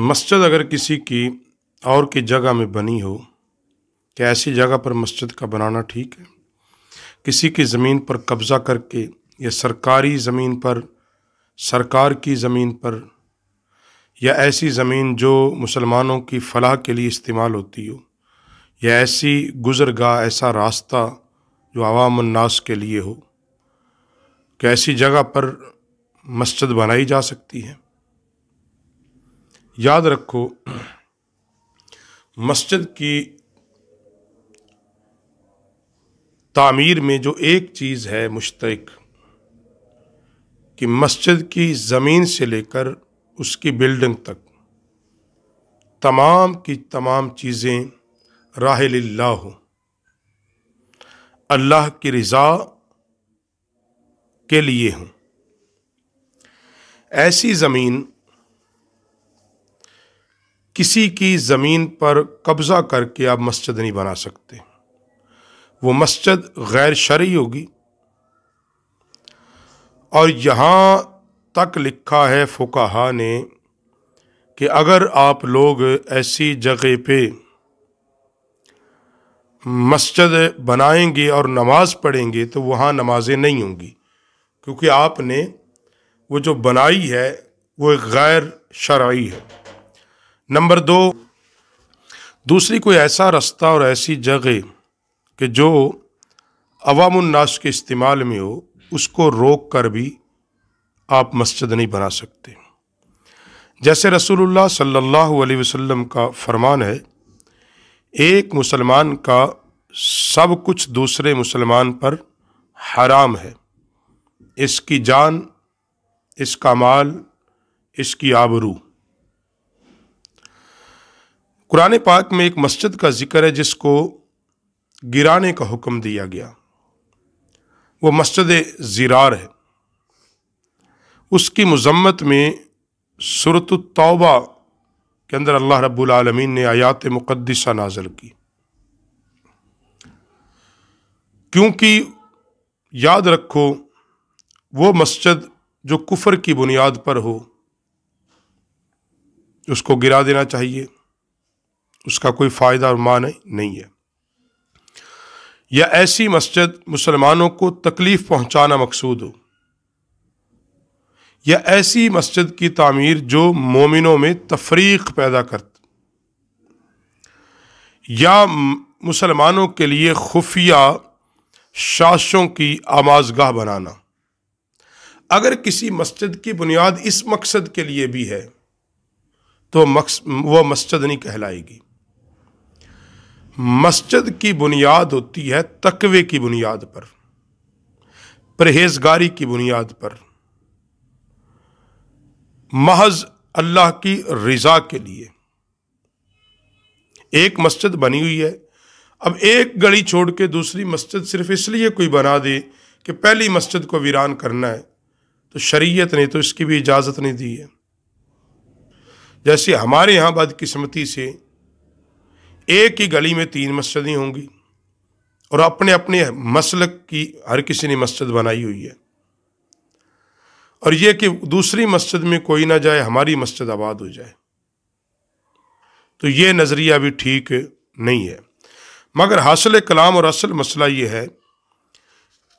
मस्जिद अगर किसी की और की जगह में बनी हो क्या ऐसी जगह पर मस्जिद का बनाना ठीक है किसी की ज़मीन पर कब्ज़ा करके या सरकारी ज़मीन पर सरकार की ज़मीन पर या ऐसी ज़मीन जो मुसलमानों की फलाह के लिए इस्तेमाल होती हो या ऐसी गुज़रगाह ऐसा रास्ता जो आवाम के लिए हो कैसी ऐसी जगह पर मस्जिद बनाई जा सकती है याद रखो मस्जिद की तामीर में जो एक चीज़ है मुश्तक कि मस्जिद की ज़मीन से लेकर उसकी बिल्डिंग तक तमाम की तमाम चीज़ें राहल हो अल्लाह की रज़ा के लिए हों ऐसी ज़मीन किसी की ज़मीन पर कब्ज़ा करके आप मस्जिद नहीं बना सकते वो मस्जिद गैर शर्य होगी और यहाँ तक लिखा है फुकाहा ने कि अगर आप लोग ऐसी जगह पे मस्जिद बनाएंगे और नमाज़ पढ़ेंगे तो वहाँ नमाजें नहीं होंगी क्योंकि आपने वो जो बनाई है वो गैर शराई है नंबर दो दूसरी कोई ऐसा रास्ता और ऐसी जगह कि जो अवामनाश के इस्तेमाल में हो उसको रोक कर भी आप मस्जिद नहीं बना सकते जैसे रसूलुल्लाह सल्लल्लाहु अलैहि वसल्लम का फरमान है एक मुसलमान का सब कुछ दूसरे मुसलमान पर हराम है इसकी जान इसका माल इसकी आबरू कुरान पाक में एक मस्जिद का जिक्र है जिसको गिराने का हुक्म दिया गया वो मस्जिद जिरार है उसकी मजम्मत में सुरत तौबा के अंदर अल्लाह रब्बुल ने आयात मुक़दसा नाजल की क्योंकि याद रखो वो मस्जिद जो कुफर की बुनियाद पर हो उसको गिरा देना चाहिए उसका कोई फ़ायदा और मान नहीं है या ऐसी मस्जिद मुसलमानों को तकलीफ़ पहुंचाना मकसूद हो या ऐसी मस्जिद की तामीर जो मोमिनों में तफरीक पैदा कर या मुसलमानों के लिए खुफिया शाशों की आमाजगाह बनाना अगर किसी मस्जिद की बुनियाद इस मकसद के लिए भी है तो वह मस्जिद नहीं कहलाएगी मस्जिद की बुनियाद होती है तकवे की बुनियाद पर परहेजगारी की बुनियाद पर महज अल्लाह की रजा के लिए एक मस्जिद बनी हुई है अब एक गली छोड़ के दूसरी मस्जिद सिर्फ इसलिए कोई बना दे कि पहली मस्जिद को वीरान करना है तो शरीयत ने तो इसकी भी इजाज़त नहीं दी है जैसे हमारे यहाँ बदकिस्मती से एक ही गली में तीन मस्जिदें होंगी और अपने अपने मसलक की हर किसी ने मस्जिद बनाई हुई है और यह कि दूसरी मस्जिद में कोई ना जाए हमारी मस्जिद आबाद हो जाए तो ये नज़रिया भी ठीक नहीं है मगर हासिल कलाम और असल मसला ये है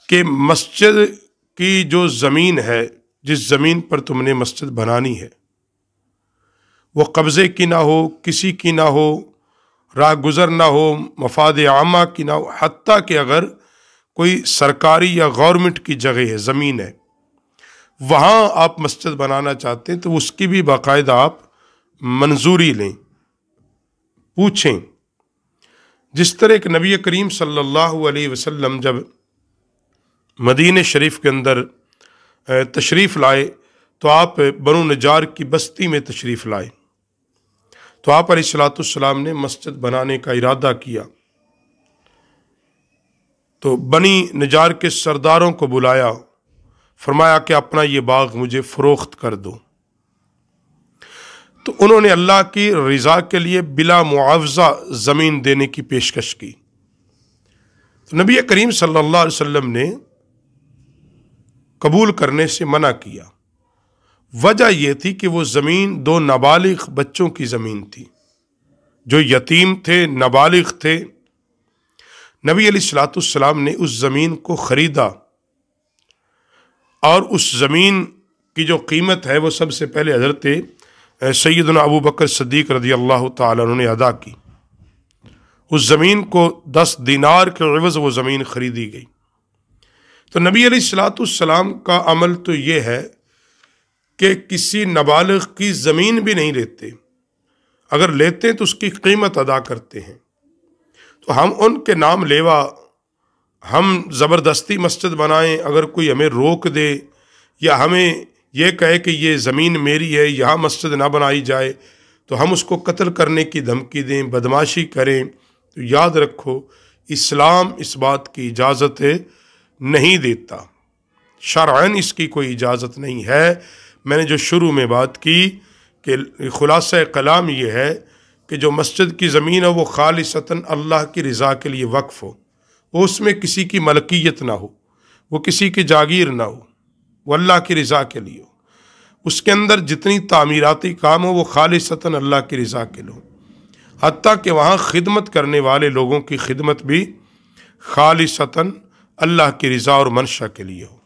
कि मस्जिद की जो ज़मीन है जिस ज़मीन पर तुमने मस्जिद बनानी है वो कब्ज़े की ना हो किसी की ना हो राह गुज़र ना हो मफाद आमा की ना हो हती कि अगर कोई सरकारी या गवर्नमेंट की जगह है ज़मीन है वहाँ आप मस्जिद बनाना चाहते हैं तो उसकी भी बाकायदा आप मंजूरी लें पूछें जिस तरह एक नबी करीम सल्लल्लाहु अलैहि वसल्लम जब मदीन शरीफ के अंदर तशरीफ़ लाए तो आप बनो नजार की बस्ती में तशरीफ़ लाए तो आप सलाम ने मस्जिद बनाने का इरादा किया तो बनी नजार के सरदारों को बुलाया फरमाया कि अपना ये बाग मुझे फ़रोख्त कर दो तो उन्होंने अल्लाह की रज़ा के लिए बिला मुआवजा ज़मीन देने की पेशकश की तो नबी करीम सल्लल्लाहु अलैहि वसल्लम ने कबूल करने से मना किया वजह यह थी कि वो ज़मीन दो नाबालिग बच्चों की ज़मीन थी जो यतीम थे नाबालिग थे नबी अली सलातम ने उस ज़मीन को ख़रीदा और उस ज़मीन की जो कीमत है वो सबसे पहले हज़रत सैदना अबू बकर सदीक रजी अल्लाह तुमने अदा की उस ज़मीन को दस दिनार के अवज़ वो ज़मीन ख़रीदी गई तो नबी सलाम का अमल तो ये है कि किसी नाबालग की ज़मीन भी नहीं लेते अगर लेते हैं तो उसकी कीमत अदा करते हैं तो हम उनके नाम लेवा हम ज़बरदस्ती मस्जिद बनाएं अगर कोई हमें रोक दे या हमें ये कहे कि ये ज़मीन मेरी है यहाँ मस्जिद ना बनाई जाए तो हम उसको कत्ल करने की धमकी दें बदमाशी करें तो याद रखो इस्लाम इस बात की इजाज़त नहीं देता शरअन इसकी कोई इजाज़त नहीं है मैंने जो शुरू में बात की कि खुलासा कलाम ये है कि जो मस्जिद की ज़मीन है वो खालिसता अल्लाह की रज़ा के लिए वक्फ़ हो उसमें किसी की मलकियत ना हो वो किसी की जागीर ना हो वो अल्लाह की रज़ा के लिए हो उसके अंदर जितनी तामीराती काम हो वो खालिसता अल्लाह की रज़ा के लिए हती कि वहाँ खिदमत करने वाले लोगों की खिदमत भी खालिसता अल्लाह की रज़ा और मनशा के लिए हो